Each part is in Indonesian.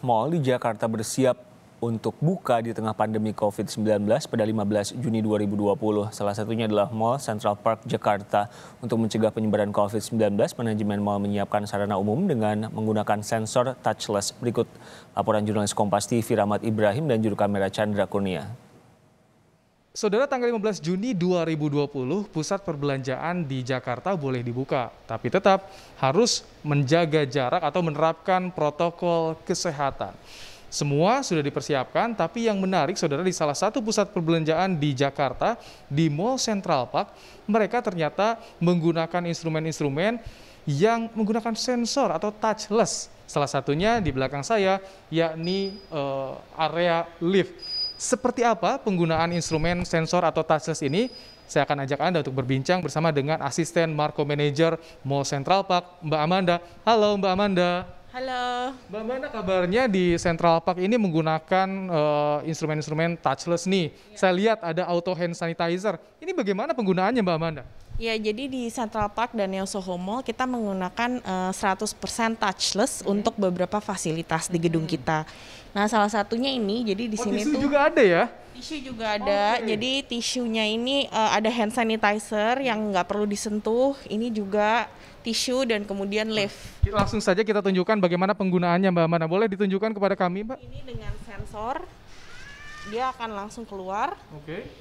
mal di Jakarta bersiap untuk buka di tengah pandemi COVID-19 pada 15 Juni 2020. Salah satunya adalah Mall Central Park Jakarta. Untuk mencegah penyebaran COVID-19, manajemen mall menyiapkan sarana umum dengan menggunakan sensor touchless. Berikut laporan jurnalis Kompas TV Rahmat Ibrahim dan juru kamera Chandra Kurnia. Saudara tanggal 15 Juni 2020 pusat perbelanjaan di Jakarta boleh dibuka, tapi tetap harus menjaga jarak atau menerapkan protokol kesehatan. Semua sudah dipersiapkan, tapi yang menarik saudara di salah satu pusat perbelanjaan di Jakarta, di Mall Central Park, mereka ternyata menggunakan instrumen-instrumen yang menggunakan sensor atau touchless. Salah satunya di belakang saya, yakni uh, area lift seperti apa penggunaan instrumen sensor atau touchless ini? Saya akan ajak Anda untuk berbincang bersama dengan asisten Marco Manager Mall Central Park, Mbak Amanda. Halo Mbak Amanda. Halo. Mbak Amanda kabarnya di Central Park ini menggunakan eh, instrumen-instrumen uh, touchless nih. Ya. Saya lihat ada auto hand sanitizer. Ini bagaimana penggunaannya Mbak Amanda? Ya, jadi di Central Park dan Neo Soho Mall kita menggunakan uh, eh, 100% touchless hmm. untuk beberapa fasilitas di gedung hmm. kita. Nah, salah satunya ini jadi di oh, sini tisu tuh juga ada ya? Tisu juga oh, ada. Okay. Jadi tisunya ini uh, ada hand sanitizer yang nggak perlu disentuh. Ini juga tisu dan kemudian nah, lift. Langsung saja kita tunjukkan bagaimana penggunaannya Mbak Mana. Boleh ditunjukkan kepada kami, Mbak? Ini dengan sensor dia akan langsung keluar. Oke. Okay.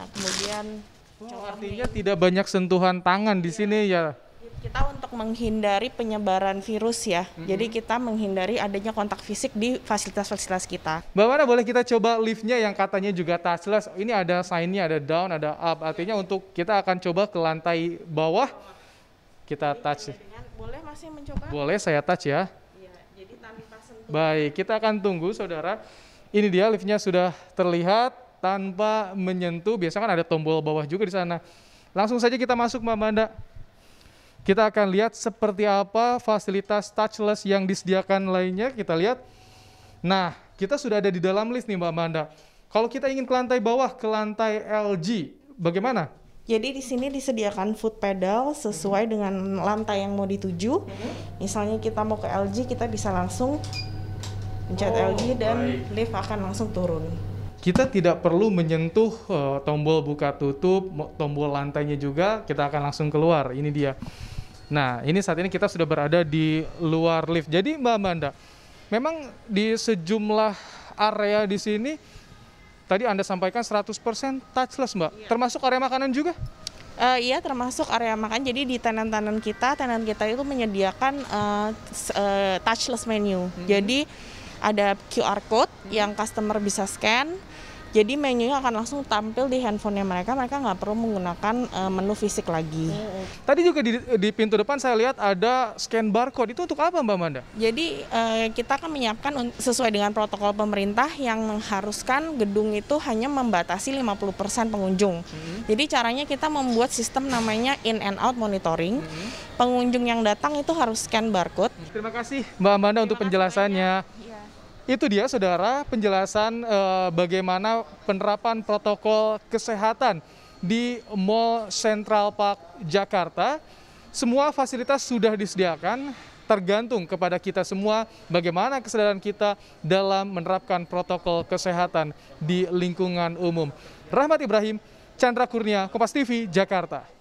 Nah, kemudian Oh, artinya tidak banyak sentuhan tangan di iya. sini ya. Kita untuk menghindari penyebaran virus ya. Mm-hmm. Jadi kita menghindari adanya kontak fisik di fasilitas-fasilitas kita. Mbak boleh kita coba liftnya yang katanya juga touchless. Ini ada sign-nya, ada down, ada up. Artinya untuk kita akan coba ke lantai bawah. Kita touch. Boleh masih mencoba? Boleh saya touch ya. Iya, jadi tanpa Baik, kita akan tunggu saudara. Ini dia liftnya sudah terlihat tanpa menyentuh. Biasanya kan ada tombol bawah juga di sana. Langsung saja kita masuk Mbak Manda. Kita akan lihat seperti apa fasilitas touchless yang disediakan lainnya. Kita lihat. Nah, kita sudah ada di dalam list nih Mbak Manda. Kalau kita ingin ke lantai bawah, ke lantai LG, bagaimana? Jadi di sini disediakan foot pedal sesuai mhm. dengan lantai yang mau dituju. Mhm. Misalnya kita mau ke LG, kita bisa langsung pencet oh, LG dan baik. lift akan langsung turun kita tidak perlu menyentuh uh, tombol buka tutup, tombol lantainya juga, kita akan langsung keluar. Ini dia. Nah, ini saat ini kita sudah berada di luar lift. Jadi Mbak Amanda, memang di sejumlah area di sini tadi Anda sampaikan 100% touchless, Mbak. Iya. Termasuk area makanan juga? Uh, iya, termasuk area makan. Jadi di tenan-tenan kita, tenan kita itu menyediakan uh, uh, touchless menu. Hmm. Jadi ada QR code hmm. yang customer bisa scan. Jadi menunya akan langsung tampil di handphonenya mereka, mereka nggak perlu menggunakan uh, menu fisik lagi. Hmm, hmm. Tadi juga di, di pintu depan saya lihat ada scan barcode, itu untuk apa Mbak Manda? Jadi uh, kita akan menyiapkan sesuai dengan protokol pemerintah yang mengharuskan gedung itu hanya membatasi 50% pengunjung. Hmm. Jadi caranya kita membuat sistem namanya in and out monitoring. Hmm. Pengunjung yang datang itu harus scan barcode. Terima kasih Mbak Manda untuk penjelasannya. Banyak itu dia saudara penjelasan eh, bagaimana penerapan protokol kesehatan di Mall Central Park Jakarta. Semua fasilitas sudah disediakan, tergantung kepada kita semua bagaimana kesadaran kita dalam menerapkan protokol kesehatan di lingkungan umum. Rahmat Ibrahim, Chandra Kurnia, Kompas TV, Jakarta.